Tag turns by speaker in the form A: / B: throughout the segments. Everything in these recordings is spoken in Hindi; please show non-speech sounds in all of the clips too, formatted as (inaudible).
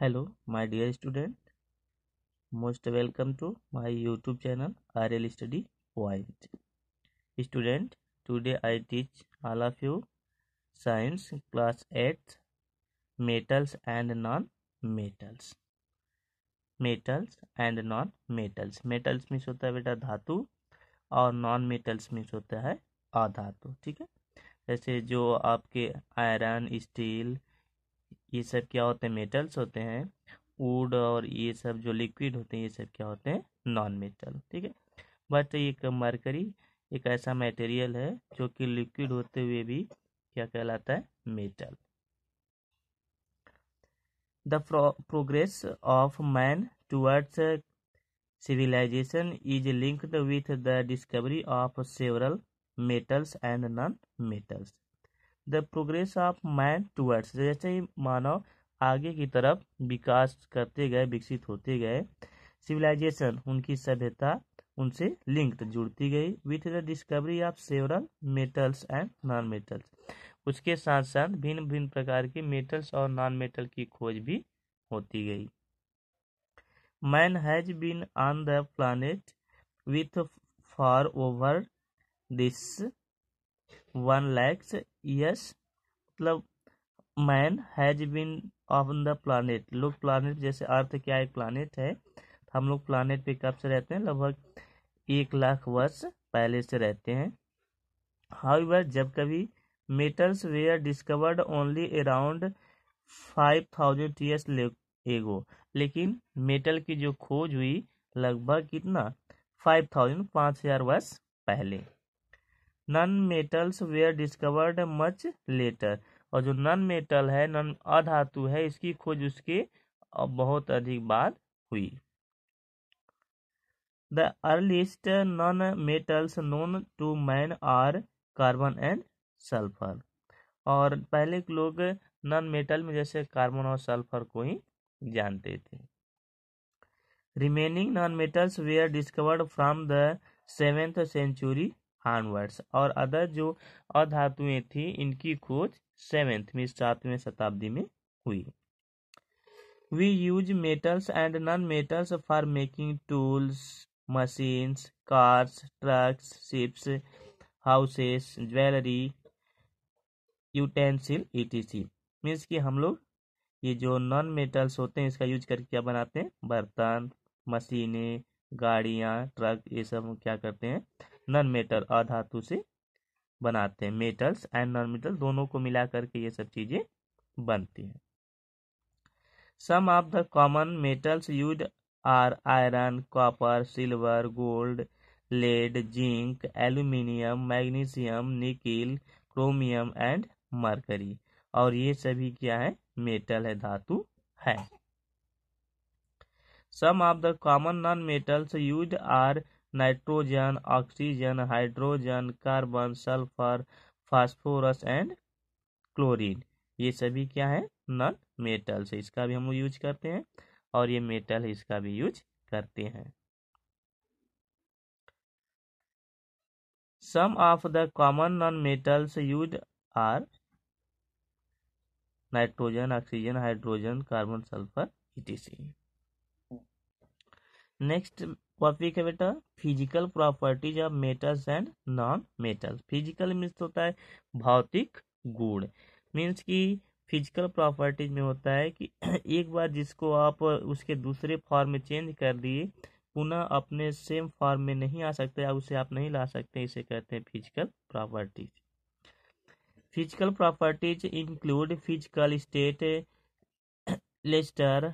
A: hello my dear student most welcome to my YouTube channel R L study point student today I teach all of you science class eight metals and non metals metals and non metals metals means होता है बेटा धातु और नॉन मेटल्स मीन्स होता है अधातु ठीक है जैसे जो आपके आयरन स्टील ये सब क्या होते हैं मेटल्स होते हैं वुड और ये सब जो लिक्विड होते हैं ये सब क्या होते हैं नॉन मेटल ठीक है बट एक मरकरी एक ऐसा मटेरियल है जो कि लिक्विड होते हुए भी क्या कहलाता है metal the progress of man towards civilization is linked with the discovery of several metals and non metals the progress of man towards जैसे ही मानव आगे की तरफ विकास करते गए विकसित होते गए सिविलाइजेशन उनकी सभ्यता उनसे लिंक्ड जुड़ती गई with the discovery of several metals and non metals उसके साथ साथ भिन्न भिन्न प्रकार के मेटल्स और नॉन मेटल की खोज भी होती गई man has been on the planet with for over this one lakhs years मतलब man has been on the planet लोग प्लानट जैसे अर्थ क्या है प्लानट है हम लोग प्लानट पे कब से रहते हैं लगभग एक लाख वर्ष पहले से रहते हैं हाउ जब कभी metals were discovered only around five thousand years ago लेकिन मेटल की जो खोज हुई लगभग कितना फाइव थाउजेंड पाँच हजार वर्ष पहले non metals were discovered much later और जो नॉन मेटल है नॉन अधातु है इसकी खोज उसके बहुत अधिक बाद हुई the earliest non metals known to man are carbon and sulphur और पहले के लोग नॉन मेटल में जैसे कार्बन और सल्फर को ही जानते थे remaining non metals were discovered from the seventh century onwards और अदर जो अधातुएं थी इनकी खोज सेवेंथ में सातवें शताब्दी में हुई we use metals and non metals for making tools machines cars trucks ships houses jewellery utensil etc means कि हम लोग ये जो नॉन मेटल्स होते हैं इसका यूज करके क्या बनाते हैं बर्तन मशीनें गाड़ियाँ ट्रक ये सब क्या करते हैं नॉन मेटल अधातु से बनाते हैं मेटल्स एंड नॉन मेटल दोनों को मिला करके ये सब चीजें बनती हैं some of the common metals used are iron copper silver gold lead zinc aluminium magnesium nickel chromium and mercury और ये सभी क्या है मेटल है धातु है some of the common non metals used are nitrogen oxygen hydrogen carbon sulphur phosphorus and chlorine ये सभी क्या है नॉन मेटल्स है इसका भी हम लोग यूज करते हैं और ये मेटल है इसका भी यूज करते हैं some of the common non metals used are nitrogen oxygen hydrogen carbon sulphur etc next what है बेटा physical properties of metals and non metals physical means होता है भौतिक गुण मीन्स की फिजिकल प्रॉपर्टीज में होता है कि (clears throat) एक बार जिसको आप उसके दूसरे फॉर्म में चेंज कर दिए पुनः अपने सेम फॉर्म में नहीं आ सकते या उसे आप नहीं ला सकते इसे कहते हैं physical properties physical properties include physical state lustre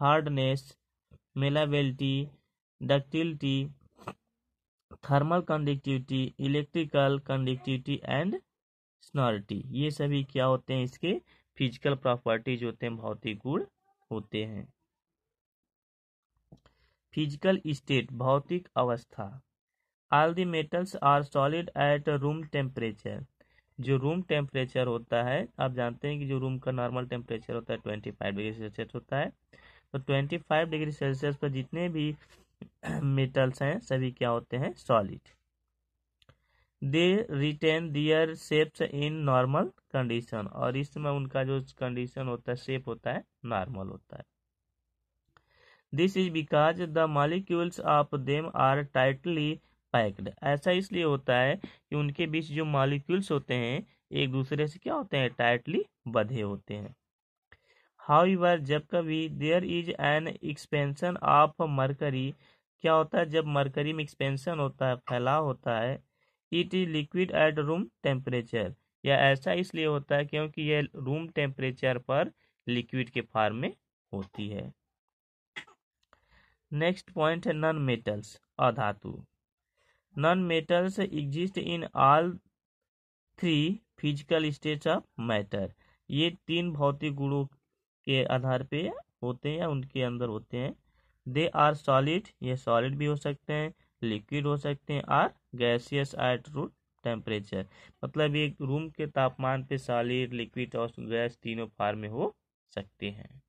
A: hardness malleability ductility, thermal conductivity, electrical conductivity and sonority ये सभी क्या होते हैं इसके फिजिकल प्रॉपर्टीज होते हैं भौतिक गुण होते हैं फिजिकल स्टेट भौतिक अवस्था all the metals are solid at room temperature जो रूम टेम्परेचर होता है आप जानते हैं कि जो रूम का नॉर्मल टेम्परेचर होता है ट्वेंटी फाइव डिग्री सेल्सियस होता है तो ट्वेंटी फाइव डिग्री सेल्सियस पर जितने भी मेटल्स हैं सभी क्या होते हैं solid they retain their shapes in normal condition और इसमें उनका जो कंडीशन होता है शेप होता है नॉर्मल होता है this is because the molecules of them are tightly packed ऐसा इसलिए होता है कि उनके बीच जो मालिक्यूल्स होते हैं एक दूसरे से क्या होते हैं टाइटली बधे होते हैं However, जब कभी there is an expansion of mercury क्या होता है जब मरकरी में एक्सपेंशन होता है फैलाव होता है it is liquid at room temperature या ऐसा इसलिए होता है क्योंकि यह रूम टेम्परेचर पर लिक्विड के फॉर्म में होती है नेक्स्ट पॉइंट है नॉन मेटल्स अधातु non metals exist in all three physical states of matter ये तीन भौतिक गुणों के आधार पे होते हैं या उनके अंदर होते हैं दे आर सॉलिड ये सॉलिड भी हो सकते हैं लिक्विड हो सकते हैं or gaseous at room temperature मतलब एक रूम के तापमान पे सॉलिड लिक्विड और गैस तीनों फार्म में हो सकते हैं